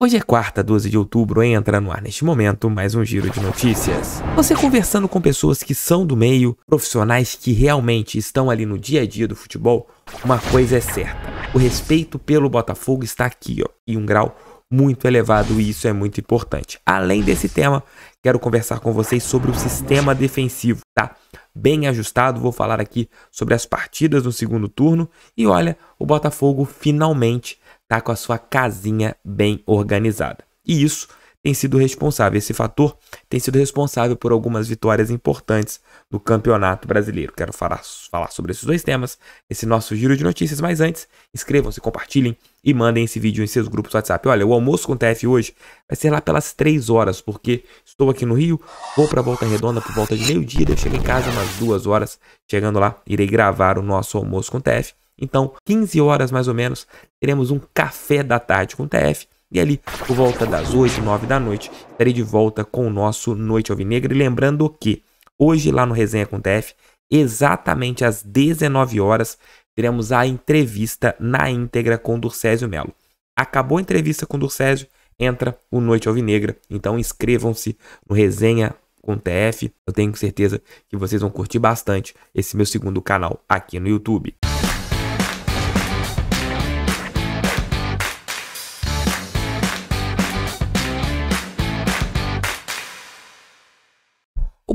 Hoje é quarta, 12 de outubro, entra no ar neste momento mais um giro de notícias. Você conversando com pessoas que são do meio, profissionais que realmente estão ali no dia a dia do futebol, uma coisa é certa: o respeito pelo Botafogo está aqui, ó, e um grau muito elevado e isso é muito importante. Além desse tema, quero conversar com vocês sobre o sistema defensivo, tá? Bem ajustado, vou falar aqui sobre as partidas no segundo turno e olha, o Botafogo finalmente está com a sua casinha bem organizada. E isso tem sido responsável, esse fator tem sido responsável por algumas vitórias importantes no Campeonato Brasileiro. Quero falar, falar sobre esses dois temas, esse nosso giro de notícias, mas antes, inscrevam-se, compartilhem e mandem esse vídeo em seus grupos WhatsApp. Olha, o almoço com o TF hoje vai ser lá pelas 3 horas, porque estou aqui no Rio, vou para Volta Redonda por volta de meio-dia, eu chego em casa umas 2 horas, chegando lá, irei gravar o nosso almoço com o TF então, 15 horas mais ou menos, teremos um café da tarde com o TF. E ali, por volta das 8, 9 da noite, estarei de volta com o nosso Noite Alvinegra. E lembrando que hoje, lá no Resenha com o TF, exatamente às 19 horas, teremos a entrevista na íntegra com Durcésio Melo. Acabou a entrevista com Durcésio, entra o Noite Alvinegra. Então inscrevam-se no Resenha com TF. Eu tenho certeza que vocês vão curtir bastante esse meu segundo canal aqui no YouTube.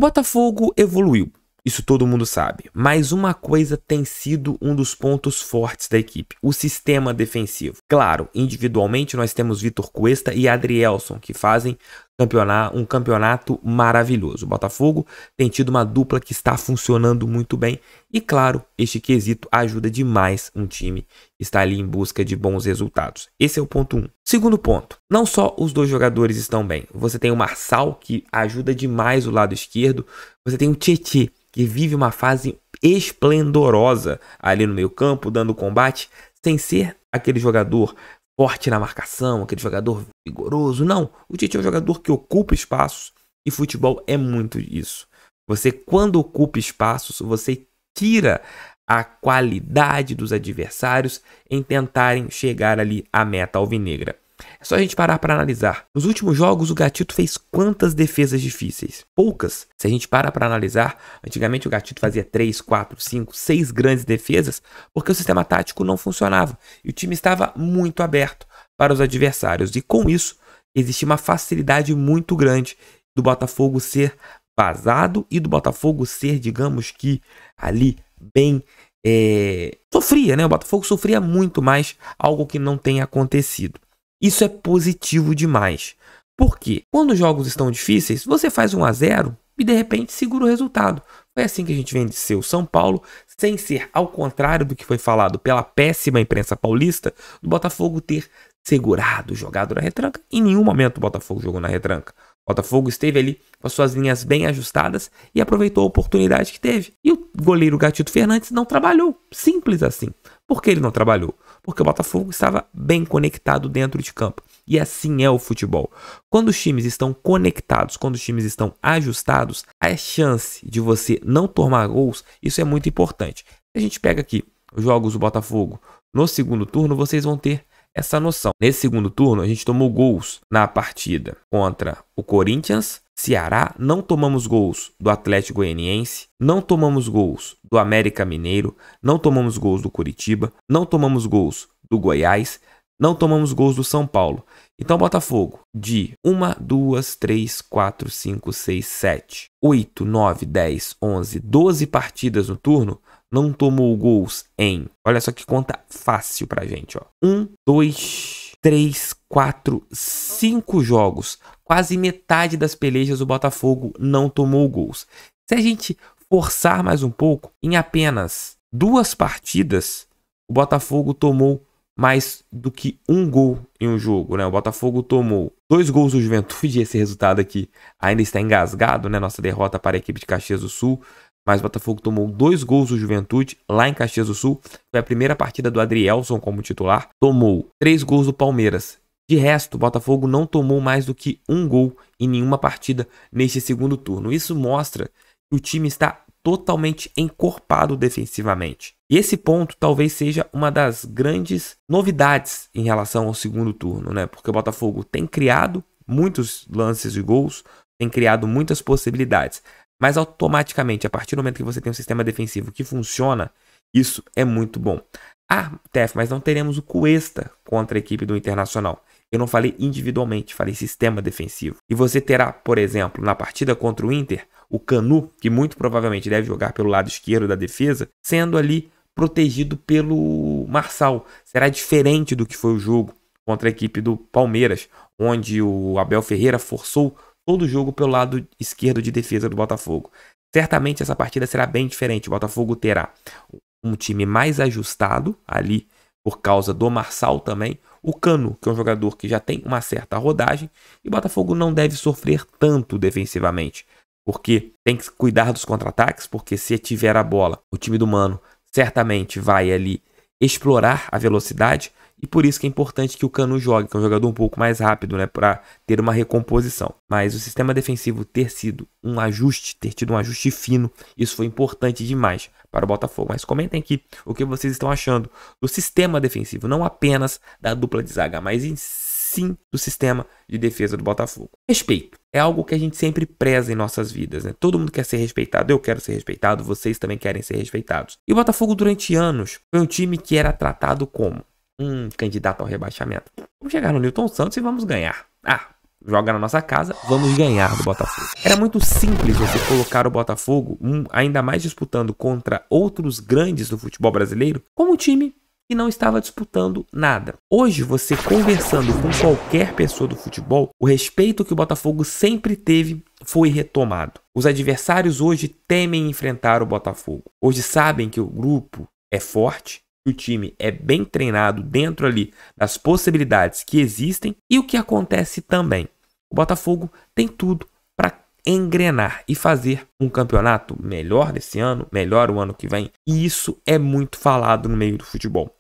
Botafogo evoluiu, isso todo mundo sabe, mas uma coisa tem sido um dos pontos fortes da equipe: o sistema defensivo. Claro, individualmente nós temos Vitor Cuesta e Adrielson, que fazem campeonato, um campeonato maravilhoso. O Botafogo tem tido uma dupla que está funcionando muito bem e, claro, este quesito ajuda demais um time que está ali em busca de bons resultados. Esse é o ponto 1. Um. Segundo ponto, não só os dois jogadores estão bem, você tem o Marçal, que ajuda demais o lado esquerdo, você tem o Tietê, que vive uma fase esplendorosa ali no meio campo, dando combate, sem ser aquele jogador forte na marcação, aquele jogador vigoroso. Não, o Tite é um jogador que ocupa espaços e futebol é muito isso. Você, quando ocupa espaços, você tira a qualidade dos adversários em tentarem chegar ali à meta alvinegra. É só a gente parar para analisar. Nos últimos jogos, o Gatito fez quantas defesas difíceis? Poucas. Se a gente para para analisar, antigamente o Gatito fazia 3, 4, 5, 6 grandes defesas porque o sistema tático não funcionava e o time estava muito aberto para os adversários. E com isso, existia uma facilidade muito grande do Botafogo ser vazado e do Botafogo ser, digamos que, ali bem é, sofria, né? O Botafogo sofria muito mais, algo que não tem acontecido. Isso é positivo demais. Porque quando os jogos estão difíceis, você faz 1 a 0 e de repente segura o resultado. Foi assim que a gente venceu o São Paulo, sem ser ao contrário do que foi falado pela péssima imprensa paulista, do Botafogo ter segurado, jogado na retranca. Em nenhum momento o Botafogo jogou na retranca. O Botafogo esteve ali com as suas linhas bem ajustadas e aproveitou a oportunidade que teve. E o goleiro Gatito Fernandes não trabalhou. Simples assim. Por que ele não trabalhou? porque o Botafogo estava bem conectado dentro de campo. E assim é o futebol. Quando os times estão conectados, quando os times estão ajustados, a chance de você não tomar gols, isso é muito importante. A gente pega aqui os jogos do Botafogo no segundo turno, vocês vão ter essa noção. Nesse segundo turno, a gente tomou gols na partida contra o Corinthians, Ceará, não tomamos gols do Atlético Goianiense, não tomamos gols do América Mineiro, não tomamos gols do Curitiba, não tomamos gols do Goiás, não tomamos gols do São Paulo. Então, Botafogo, de 1, 2, 3, 4, 5, 6, 7, 8, 9, 10, 11, 12 partidas no turno, não tomou gols em. Olha só que conta fácil pra gente, ó. 1, 2, 3, 4, 5 jogos, quase metade das pelejas o Botafogo não tomou gols. Se a gente forçar mais um pouco, em apenas duas partidas, o Botafogo tomou mais do que um gol em um jogo, né? O Botafogo tomou dois gols do Juventude, esse resultado aqui ainda está engasgado, né? Nossa derrota para a equipe de Caxias do Sul mas o Botafogo tomou dois gols do Juventude lá em Caxias do Sul. Foi a primeira partida do Adrielson como titular. Tomou três gols do Palmeiras. De resto, o Botafogo não tomou mais do que um gol em nenhuma partida neste segundo turno. Isso mostra que o time está totalmente encorpado defensivamente. E esse ponto talvez seja uma das grandes novidades em relação ao segundo turno, né? Porque o Botafogo tem criado muitos lances de gols, tem criado muitas possibilidades, mas automaticamente, a partir do momento que você tem um sistema defensivo que funciona, isso é muito bom. Ah, Tef, mas não teremos o Cuesta contra a equipe do Internacional. Eu não falei individualmente, falei sistema defensivo. E você terá, por exemplo, na partida contra o Inter, o Canu, que muito provavelmente deve jogar pelo lado esquerdo da defesa, sendo ali protegido pelo Marçal. Será diferente do que foi o jogo contra a equipe do Palmeiras, onde o Abel Ferreira forçou todo o jogo pelo lado esquerdo de defesa do Botafogo. Certamente essa partida será bem diferente. O Botafogo terá um time mais ajustado ali por causa do Marçal também, o Cano, que é um jogador que já tem uma certa rodagem, e o Botafogo não deve sofrer tanto defensivamente, porque tem que cuidar dos contra-ataques, porque se tiver a bola, o time do Mano certamente vai ali explorar a velocidade e por isso que é importante que o Cano jogue, que é um jogador um pouco mais rápido, né, para ter uma recomposição. Mas o sistema defensivo ter sido um ajuste, ter tido um ajuste fino, isso foi importante demais para o Botafogo. Mas comentem aqui o que vocês estão achando do sistema defensivo, não apenas da dupla de zaga, mas em sim do sistema de defesa do Botafogo. Respeito é algo que a gente sempre preza em nossas vidas, né? Todo mundo quer ser respeitado, eu quero ser respeitado, vocês também querem ser respeitados. E o Botafogo durante anos foi um time que era tratado como um candidato ao rebaixamento. Vamos chegar no Newton Santos e vamos ganhar. Ah, joga na nossa casa, vamos ganhar do Botafogo. Era muito simples você colocar o Botafogo, um, ainda mais disputando contra outros grandes do futebol brasileiro, como um time e não estava disputando nada. Hoje, você conversando com qualquer pessoa do futebol, o respeito que o Botafogo sempre teve foi retomado. Os adversários hoje temem enfrentar o Botafogo. Hoje sabem que o grupo é forte, que o time é bem treinado dentro ali das possibilidades que existem e o que acontece também. O Botafogo tem tudo engrenar e fazer um campeonato melhor nesse ano, melhor o ano que vem. E isso é muito falado no meio do futebol.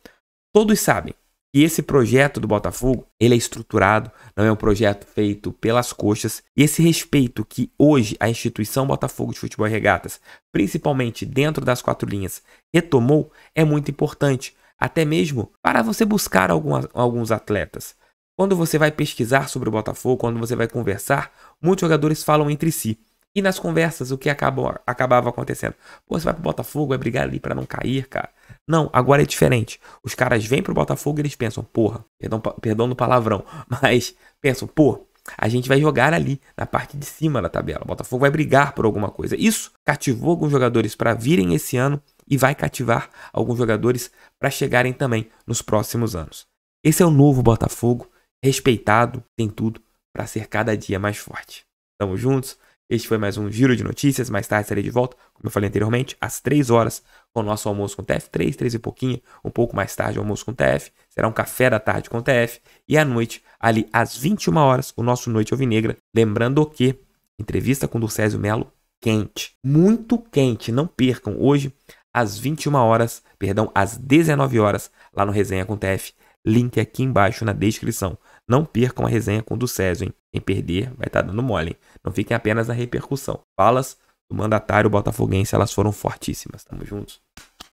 Todos sabem que esse projeto do Botafogo, ele é estruturado, não é um projeto feito pelas coxas. E esse respeito que hoje a instituição Botafogo de Futebol e Regatas, principalmente dentro das quatro linhas, retomou é muito importante, até mesmo para você buscar algumas, alguns atletas. Quando você vai pesquisar sobre o Botafogo, quando você vai conversar, muitos jogadores falam entre si. E nas conversas, o que acabou, acabava acontecendo? Pô, você vai pro Botafogo, vai brigar ali para não cair, cara. Não, agora é diferente. Os caras vêm pro Botafogo e eles pensam, porra, perdão, perdão no palavrão, mas pensam, pô, a gente vai jogar ali, na parte de cima da tabela. O Botafogo vai brigar por alguma coisa. Isso cativou alguns jogadores para virem esse ano e vai cativar alguns jogadores para chegarem também nos próximos anos. Esse é o novo Botafogo respeitado, tem tudo para ser cada dia mais forte. Tamo juntos. Este foi mais um Giro de Notícias. Mais tarde estarei de volta, como eu falei anteriormente, às 3 horas, com o nosso almoço com TF. 3, 3 e pouquinho. Um pouco mais tarde, o almoço com TF. Será um café da tarde com TF. E à noite, ali às 21 horas, o nosso Noite Alvinegra. Lembrando que entrevista com Dulcésio Melo quente, muito quente. Não percam hoje às 21 horas, perdão, às 19 horas, lá no Resenha com TF. Link aqui embaixo na descrição. Não percam a resenha com o do Césio, hein? Quem perder vai estar tá dando mole, hein? Não fiquem apenas na repercussão. Falas do mandatário botafoguense, elas foram fortíssimas. Tamo juntos.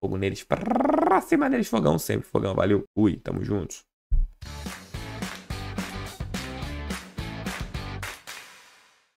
Fogo neles. Pra cima deles, fogão. Sempre fogão. Valeu. Fui. Tamo juntos.